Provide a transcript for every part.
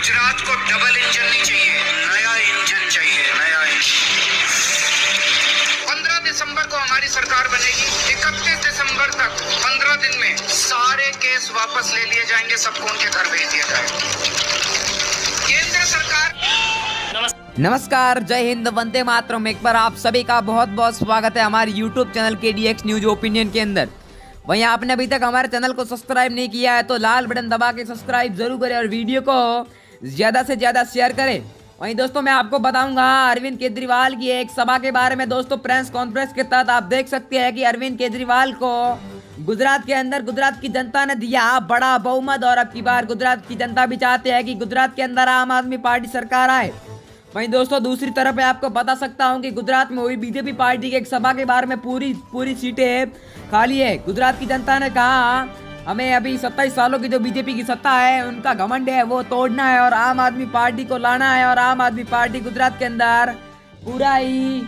गुजरात को double engine नहीं चाहिए नया इंजन चाहिए नया इंजन 15 दिसंबर को हमारी सरकार बनेगी इकतीस दिसंबर तक 15 दिन में सारे केस वापस ले लिए जाएंगे सबको उनके घर भेज दिया जाएगा नमस्कार जय हिंद वंदे मातरम एक बार आप सभी का बहुत बहुत स्वागत है हमारे YouTube चैनल के डी एक्स न्यूज ओपिनियन के अंदर वहीं आपने अभी तक हमारे चैनल को सब्सक्राइब नहीं किया है तो लाल बटन दबा के सब्सक्राइब जरूर करें और वीडियो को ज़्यादा से ज़्यादा शेयर करें वहीं दोस्तों मैं आपको बताऊंगा अरविंद केजरीवाल की एक सभा के बारे में दोस्तों प्रेस कॉन्फ्रेंस के तहत आप देख सकते हैं कि अरविंद केजरीवाल को गुजरात के अंदर गुजरात की जनता ने दिया बड़ा बहुमत और अब की बार गुजरात की जनता भी चाहते है कि गुजरात के अंदर आम आदमी पार्टी सरकार आए वहीं दोस्तों दूसरी तरफ मैं आपको बता सकता हूं कि गुजरात में हुई बीजेपी पार्टी की एक सभा के बारे में पूरी पूरी सीटें खाली है गुजरात की जनता ने कहा हमें अभी सत्ताईस सालों की जो बीजेपी की सत्ता है उनका घमंड है वो तोड़ना है और आम आदमी पार्टी को लाना है और आम आदमी पार्टी गुजरात के अंदर पूरा ही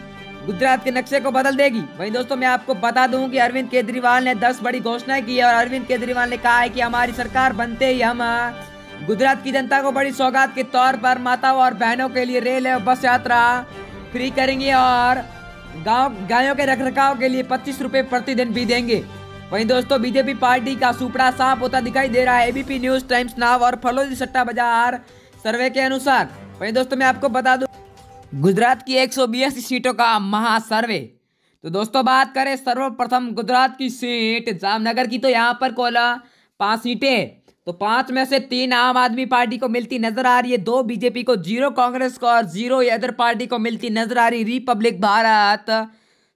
गुजरात के नक्शे को बदल देगी वहीं दोस्तों मैं आपको बता दूं कि अरविंद केजरीवाल ने 10 बड़ी घोषणाएं की है और अरविंद केजरीवाल ने कहा है कि हमारी सरकार बनते ही हम गुजरात की जनता को बड़ी सौगात के तौर पर माताओं और बहनों के लिए रेल और बस यात्रा फ्री करेंगे और गाँव गायों के रख रखाव के लिए पच्चीस रुपये प्रतिदिन भी देंगे वहीं दोस्तों बीजेपी पार्टी का सुपड़ा साफ होता दिखाई दे रहा है एबीपी न्यूज टाइम्स नाव और फलोदी सट्टा बाजार सर्वे के अनुसार वहीं दोस्तों मैं आपको बता दूं गुजरात की एक सीटों का महासर्वे तो दोस्तों बात करें सर्वप्रथम गुजरात की सीट जामनगर की तो यहाँ पर कोला पांच सीटें तो पांच में से तीन आम आदमी पार्टी को मिलती नजर आ रही है दो बीजेपी को जीरो कांग्रेस को और जीरो अदर पार्टी को मिलती नजर आ रही रिपब्लिक भारत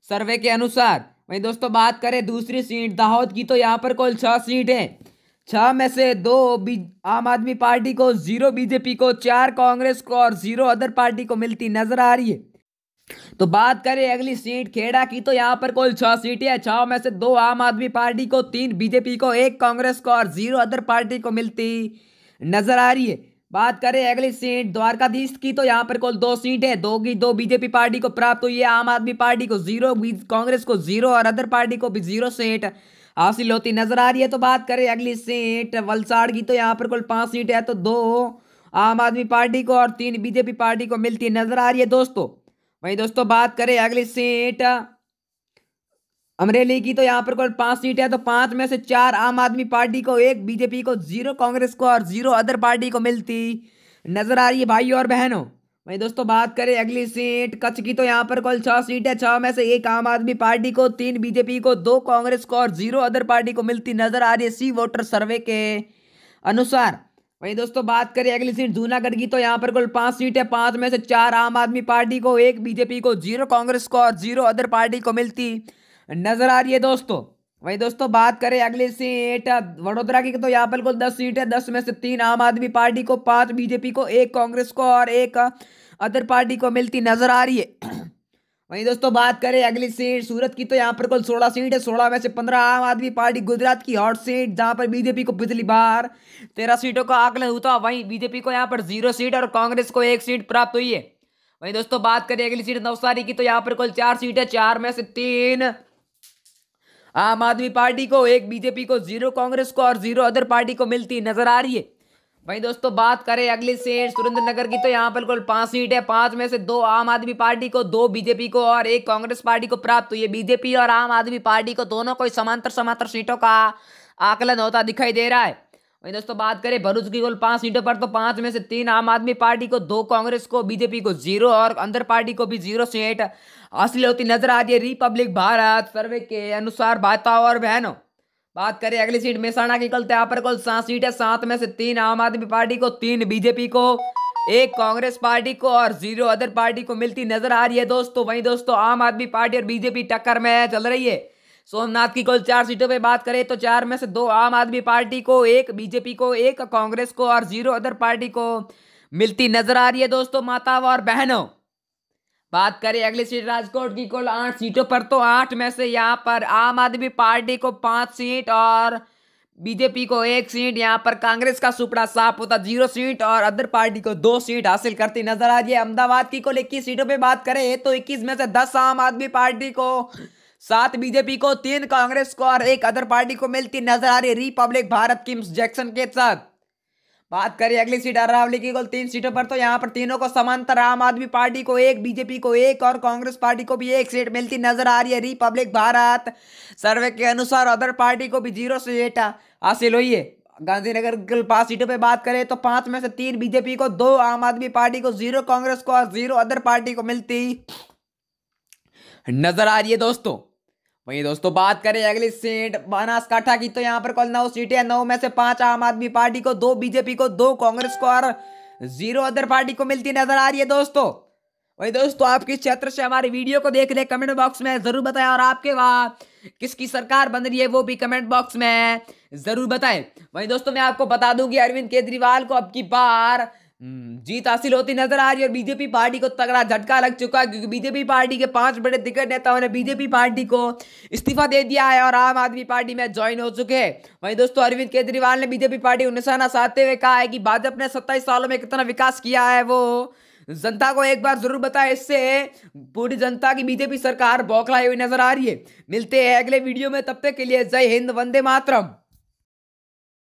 सर्वे के अनुसार वहीं दोस्तों बात करें दूसरी सीट दाहोद की तो यहाँ पर कुल छः सीटें छः में से दो आम आदमी पार्टी को जीरो बीजेपी को चार कांग्रेस को और जीरो अदर पार्टी को मिलती नजर आ रही है तो बात करें अगली सीट खेड़ा की तो यहाँ पर कुल छः सीटें हैं छः में से दो आम आदमी पार्टी को तीन बीजेपी को एक कांग्रेस को और जीरो अदर पार्टी को मिलती नजर आ रही है बात करें अगली सीट द्वारकाधीश की तो यहाँ पर कुल दो सीट है दो की दो बीजेपी पार्टी को प्राप्त हुई है आम आदमी पार्टी को जीरो कांग्रेस को जीरो और अदर पार्टी को भी जीरो सीट हासिल होती नजर आ रही है तो बात करें अगली सीट वलसाड़ की तो यहाँ पर कुल पांच सीट है तो दो आम आदमी पार्टी को और तीन बीजेपी पार्टी को मिलती नजर आ रही है दोस्तों वही दोस्तों बात करें अगली सीट अमरेली की तो यहाँ पर कुल पांच सीट है तो पांच में से चार आम आदमी पार्टी को एक बीजेपी को जीरो कांग्रेस को और जीरो अदर पार्टी को मिलती नजर आ रही है भाई और बहनों वही दोस्तों बात करें अगली सीट कच्छ की तो यहाँ पर कुल छह सीट है छह में से एक आम आदमी पार्टी को तीन बीजेपी को दो कांग्रेस को और जीरो अदर पार्टी को मिलती नजर आ रही है सी वोटर सर्वे के अनुसार वही दोस्तों बात करें अगली सीट जूनागढ़ की तो यहाँ पर कुल पांच सीट है पांच में से चार आम आदमी पार्टी को एक बीजेपी को जीरो कांग्रेस को और जीरो अदर पार्टी को मिलती नजर आ रही है दोस्तों वही दोस्तों बात करें अगली सीट वडोदरा की तो यहाँ पर कुल दस सीट है दस में से तीन आम आदमी पार्टी को पांच बीजेपी को एक कांग्रेस को और एक अदर पार्टी को मिलती नजर आ रही है वहीं दोस्तों बात करें अगली सीट सूरत की तो यहाँ पर कुल सोलह सीट है सोलह में से पंद्रह आम आदमी पार्टी गुजरात की हॉट सीट जहाँ पर बीजेपी को पिछली बार तेरह सीटों का आकलन हुआ वहीं बीजेपी को यहाँ पर जीरो सीट और कांग्रेस को एक सीट प्राप्त हुई है वहीं दोस्तों बात करें अगली सीट नवसारी की तो यहाँ पर कुल चार सीट है चार में से तीन आम आदमी पार्टी को एक बीजेपी को जीरो कांग्रेस को और जीरो अदर पार्टी को मिलती नजर आ रही है भाई दोस्तों बात करें अगली सीट सुरेंद्र नगर की तो यहाँ पर कुल पांच सीट है पांच में से दो आम आदमी पार्टी को दो बीजेपी को और एक कांग्रेस पार्टी को प्राप्त हुई है बीजेपी और आम आदमी पार्टी को दोनों को समांतर समांतर सीटों का आकलन होता दिखाई दे रहा है वहीं दोस्तों बात करें भरूच की कुल पांच सीटों पर तो पांच में से तीन आम आदमी पार्टी को दो कांग्रेस को बीजेपी को जीरो और अंदर पार्टी को भी जीरो सीट हासिल होती नजर आ रही है रिपब्लिक भारत सर्वे के अनुसार भाजपा और बहनों बात करें अगली सीट मेहसाणा की कल तो यहाँ पर कुल सात सीट है सात में से तीन आम आदमी पार्टी को तीन बीजेपी को एक कांग्रेस पार्टी को और जीरो अदर पार्टी को मिलती नजर आ रही है दोस्तों वही दोस्तों आम आदमी पार्टी और बीजेपी टक्कर में चल रही है सोमनाथ की कुल चार सीटों पर बात करें तो चार में से दो आम आदमी पार्टी को एक बीजेपी को एक कांग्रेस को और जीरो अदर पार्टी को मिलती नजर आ रही है दोस्तों माता और बहनों बात करें अगली सीट राजकोट की कुल आठ सीटों पर तो आठ में से यहाँ पर आम आदमी पार्टी को पाँच सीट और बीजेपी को एक सीट यहाँ पर कांग्रेस का सुपड़ा साफ होता जीरो सीट और अदर पार्टी को दो सीट हासिल करती नजर आ रही है अहमदाबाद की कुल इक्कीस सीटों पर बात करें तो इक्कीस में से दस आम आदमी पार्टी को सात बीजेपी को तीन कांग्रेस को और एक अदर पार्टी को मिलती नजर आ रही रिपब्लिक भारत की जैक्सन के साथ बात करें अगली सीट अरावली की कुल तीन सीटों पर तो यहाँ पर तीनों को समांतर आम आदमी पार्टी को एक बीजेपी को एक और कांग्रेस पार्टी को भी एक सीट मिलती नजर आ रही है रिपब्लिक भारत सर्वे के अनुसार अदर पार्टी को भी जीरो से एट हासिल हुई है गांधीनगर की पांच सीटों पर बात करें तो पांच में से तीन बीजेपी को दो आम आदमी पार्टी को जीरो कांग्रेस को और जीरो अदर पार्टी को मिलती नजर आ रही है दोस्तों वहीं दोस्तों बात करें अगली सीट बनासकाठा की तो यहाँ पर कुल नौ सीटें नौ में से पांच आम आदमी पार्टी को दो बीजेपी को दो कांग्रेस को और जीरो अदर पार्टी को मिलती नजर आ रही है दोस्तों वही दोस्तों आप किस क्षेत्र से हमारी वीडियो को देख रहे कमेंट बॉक्स में जरूर बताएं और आपके वहां किसकी सरकार बन रही है वो भी कमेंट बॉक्स में जरूर बताएं वही दोस्तों मैं आपको बता दूं कि अरविंद केजरीवाल को अब की बार हम्म, जीत हासिल होती नजर आ रही है और बीजेपी पार्टी को तगड़ा झटका लग चुका है क्योंकि बीजेपी पार्टी के पांच बड़े दिग्गज नेताओं ने बीजेपी पार्टी को इस्तीफा दे दिया है और आम आदमी पार्टी में ज्वाइन हो चुके हैं वहीं दोस्तों अरविंद केजरीवाल ने बीजेपी पार्टी को निशाना साधते हुए कहा है कि भाजपा ने सत्ताईस सालों में कितना विकास किया है वो जनता को एक बार जरूर बताए इससे पूरी जनता की बीजेपी सरकार बौखलाई हुई नजर आ रही है मिलते हैं अगले वीडियो में तब तक के लिए जय हिंद वंदे मातरम